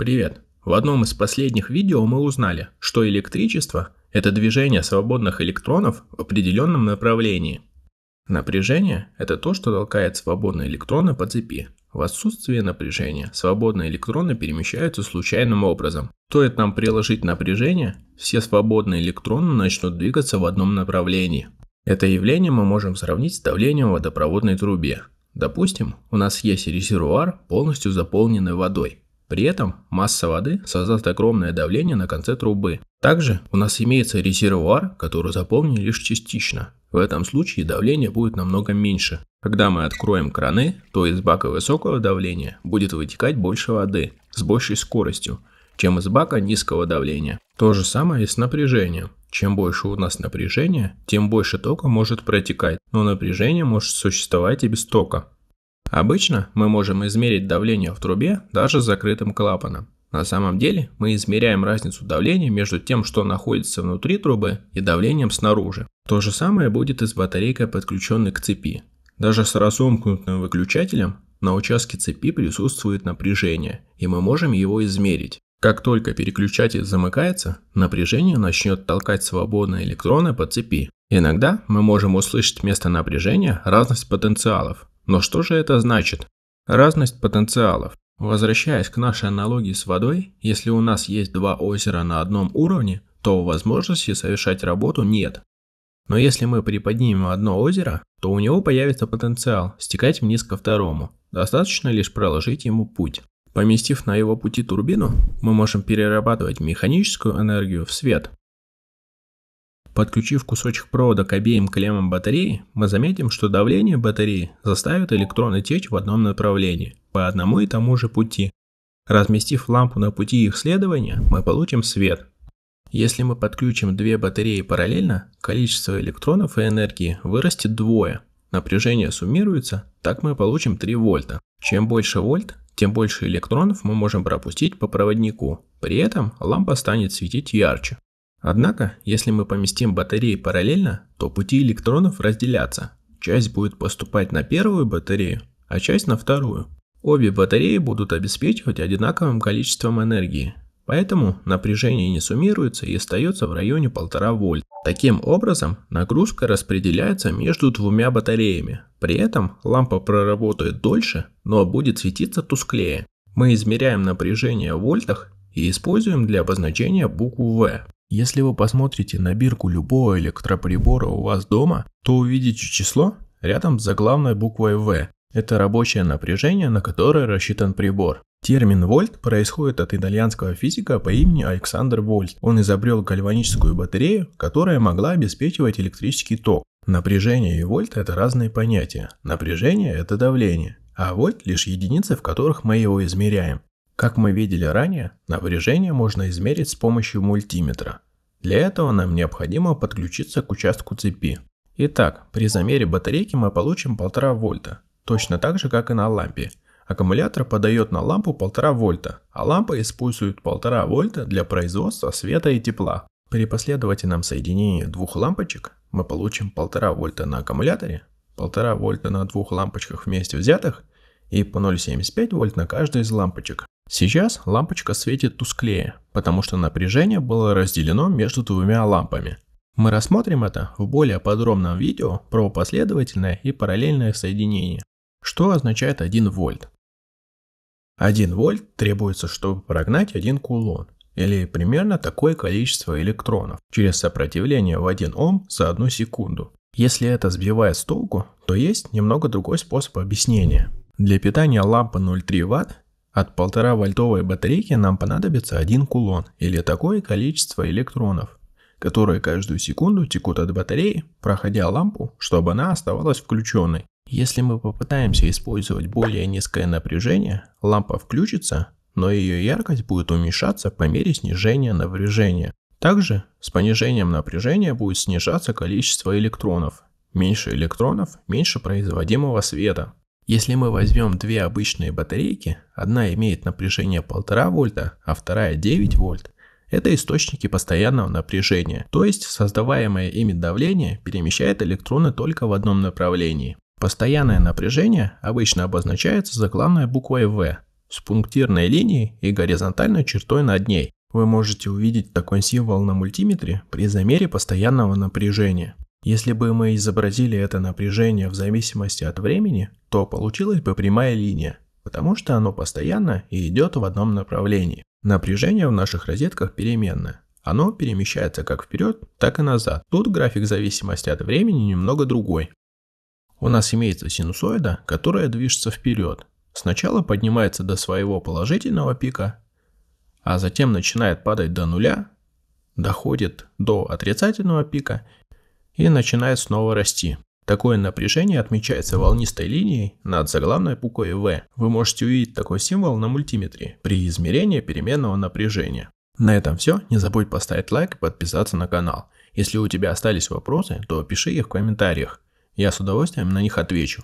Привет! В одном из последних видео мы узнали, что электричество – это движение свободных электронов в определенном направлении. Напряжение – это то, что толкает свободные электроны по цепи. В отсутствие напряжения свободные электроны перемещаются случайным образом. Стоит нам приложить напряжение, все свободные электроны начнут двигаться в одном направлении. Это явление мы можем сравнить с давлением в водопроводной трубе. Допустим, у нас есть резервуар, полностью заполненный водой. При этом масса воды создаст огромное давление на конце трубы. Также у нас имеется резервуар, который заполнен лишь частично. В этом случае давление будет намного меньше. Когда мы откроем краны, то из бака высокого давления будет вытекать больше воды с большей скоростью, чем из бака низкого давления. То же самое и с напряжением. Чем больше у нас напряжение, тем больше тока может протекать, но напряжение может существовать и без тока. Обычно мы можем измерить давление в трубе даже с закрытым клапаном. На самом деле мы измеряем разницу давления между тем, что находится внутри трубы и давлением снаружи. То же самое будет и с батарейкой, подключенной к цепи. Даже с разомкнутым выключателем на участке цепи присутствует напряжение, и мы можем его измерить. Как только переключатель замыкается, напряжение начнет толкать свободные электроны по цепи. Иногда мы можем услышать вместо напряжения разность потенциалов. Но что же это значит? Разность потенциалов. Возвращаясь к нашей аналогии с водой, если у нас есть два озера на одном уровне, то возможности совершать работу нет. Но если мы приподнимем одно озеро, то у него появится потенциал стекать вниз ко второму. Достаточно лишь проложить ему путь. Поместив на его пути турбину, мы можем перерабатывать механическую энергию в свет. Подключив кусочек провода к обеим клеммам батареи, мы заметим, что давление батареи заставит электроны течь в одном направлении, по одному и тому же пути. Разместив лампу на пути их следования, мы получим свет. Если мы подключим две батареи параллельно, количество электронов и энергии вырастет двое. Напряжение суммируется, так мы получим 3 вольта. Чем больше вольт, тем больше электронов мы можем пропустить по проводнику. При этом лампа станет светить ярче. Однако, если мы поместим батареи параллельно, то пути электронов разделятся. Часть будет поступать на первую батарею, а часть на вторую. Обе батареи будут обеспечивать одинаковым количеством энергии, поэтому напряжение не суммируется и остается в районе 1,5 вольт. Таким образом, нагрузка распределяется между двумя батареями. При этом лампа проработает дольше, но будет светиться тусклее. Мы измеряем напряжение в вольтах и используем для обозначения букву V. Если вы посмотрите на бирку любого электроприбора у вас дома, то увидите число рядом с заглавной буквой «В». Это рабочее напряжение, на которое рассчитан прибор. Термин вольт происходит от итальянского физика по имени Александр Вольт. Он изобрел гальваническую батарею, которая могла обеспечивать электрический ток. Напряжение и вольт – это разные понятия. Напряжение – это давление, а вольт – лишь единицы, в которых мы его измеряем. Как мы видели ранее, напряжение можно измерить с помощью мультиметра. Для этого нам необходимо подключиться к участку цепи. Итак, при замере батарейки мы получим 1,5 вольта, точно так же как и на лампе. Аккумулятор подает на лампу 1,5 вольта, а лампа использует 1,5 вольта для производства света и тепла. При последовательном соединении двух лампочек мы получим 1,5 вольта на аккумуляторе, 1,5 вольта на двух лампочках вместе взятых и по 0,75 вольт на каждой из лампочек. Сейчас лампочка светит тусклее, потому что напряжение было разделено между двумя лампами. Мы рассмотрим это в более подробном видео про последовательное и параллельное соединение. Что означает 1 вольт? 1 вольт требуется, чтобы прогнать 1 кулон, или примерно такое количество электронов, через сопротивление в 1 Ом за 1 секунду. Если это сбивает с толку, то есть немного другой способ объяснения. Для питания лампы 0,3 Вт от полтора вольтовой батарейки нам понадобится один кулон или такое количество электронов, которые каждую секунду текут от батареи, проходя лампу, чтобы она оставалась включенной. Если мы попытаемся использовать более низкое напряжение, лампа включится, но ее яркость будет уменьшаться по мере снижения напряжения. Также с понижением напряжения будет снижаться количество электронов. Меньше электронов – меньше производимого света. Если мы возьмем две обычные батарейки, одна имеет напряжение 1,5 вольта, а вторая 9 вольт, это источники постоянного напряжения, то есть создаваемое ими давление перемещает электроны только в одном направлении. Постоянное напряжение обычно обозначается заглавной буквой V с пунктирной линией и горизонтальной чертой над ней. Вы можете увидеть такой символ на мультиметре при замере постоянного напряжения. Если бы мы изобразили это напряжение в зависимости от времени, то получилась бы прямая линия, потому что оно постоянно и идет в одном направлении. Напряжение в наших розетках переменное. Оно перемещается как вперед, так и назад. Тут график зависимости от времени немного другой. У нас имеется синусоида, которая движется вперед. Сначала поднимается до своего положительного пика, а затем начинает падать до нуля, доходит до отрицательного пика и начинает снова расти. Такое напряжение отмечается волнистой линией над заглавной буквой В. Вы можете увидеть такой символ на мультиметре при измерении переменного напряжения. На этом все. Не забудь поставить лайк и подписаться на канал. Если у тебя остались вопросы, то пиши их в комментариях. Я с удовольствием на них отвечу.